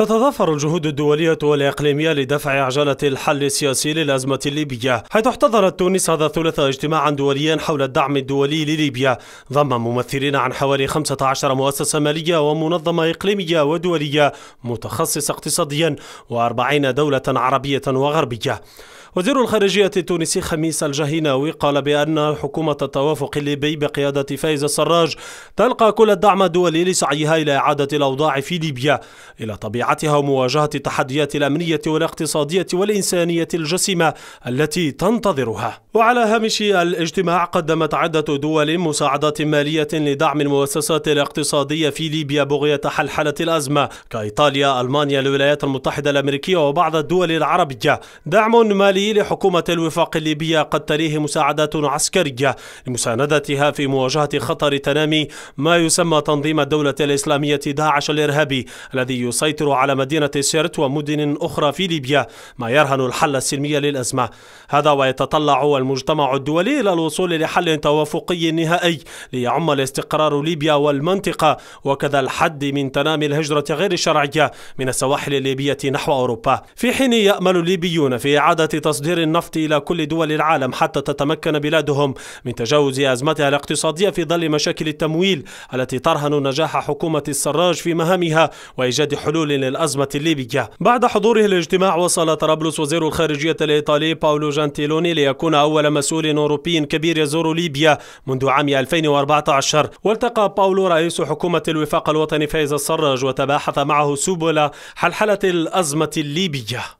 تتضافر الجهود الدولية والإقليمية لدفع عجلة الحل السياسي للأزمة الليبية حيث احتضنت تونس هذا الثلاثاء اجتماعا دوليا حول الدعم الدولي لليبيا ضم ممثلين عن حوالي 15 مؤسسة مالية ومنظمة إقليمية ودولية متخصصة اقتصاديا و40 دولة عربية وغربية وزير الخارجية التونسي خميس الجهيناوي قال بأن حكومة التوافق الليبي بقيادة فايز السراج تلقى كل الدعم الدولي لسعيها إلى إعادة الأوضاع في ليبيا إلى طبيعة متابعتها ومواجهة التحديات الأمنية والاقتصادية والإنسانية الجسيمة التي تنتظرها وعلى هامش الاجتماع قدمت عدة دول مساعدات مالية لدعم المؤسسات الاقتصادية في ليبيا بغية حلحلة الأزمة كإيطاليا، ألمانيا، الولايات المتحدة الأمريكية وبعض الدول العربية. دعم مالي لحكومة الوفاق الليبية قد تليه مساعدات عسكرية لمساندتها في مواجهة خطر تنامي ما يسمى تنظيم الدولة الإسلامية داعش الإرهابي الذي يسيطر على مدينة سيرت ومدن أخرى في ليبيا ما يرهن الحل السلمي للأزمة. هذا ويتطلع المجتمع الدولي إلى الوصول لحل توافقي نهائي ليعم الاستقرار ليبيا والمنطقة وكذا الحد من تنامي الهجرة غير الشرعية من السواحل الليبية نحو أوروبا في حين يأمل الليبيون في إعادة تصدير النفط إلى كل دول العالم حتى تتمكن بلادهم من تجاوز أزمتها الاقتصادية في ظل مشاكل التمويل التي ترهن نجاح حكومة السراج في مهامها وإيجاد حلول للأزمة الليبية بعد حضوره الاجتماع وصل طرابلس وزير الخارجية الإيطالي باولو جانتيلوني ليكون أول مسؤول أوروبي كبير يزور ليبيا منذ عام 2014 والتقى باولو رئيس حكومة الوفاق الوطني فايز السراج وتباحث معه سبل حلحلة الأزمة الليبية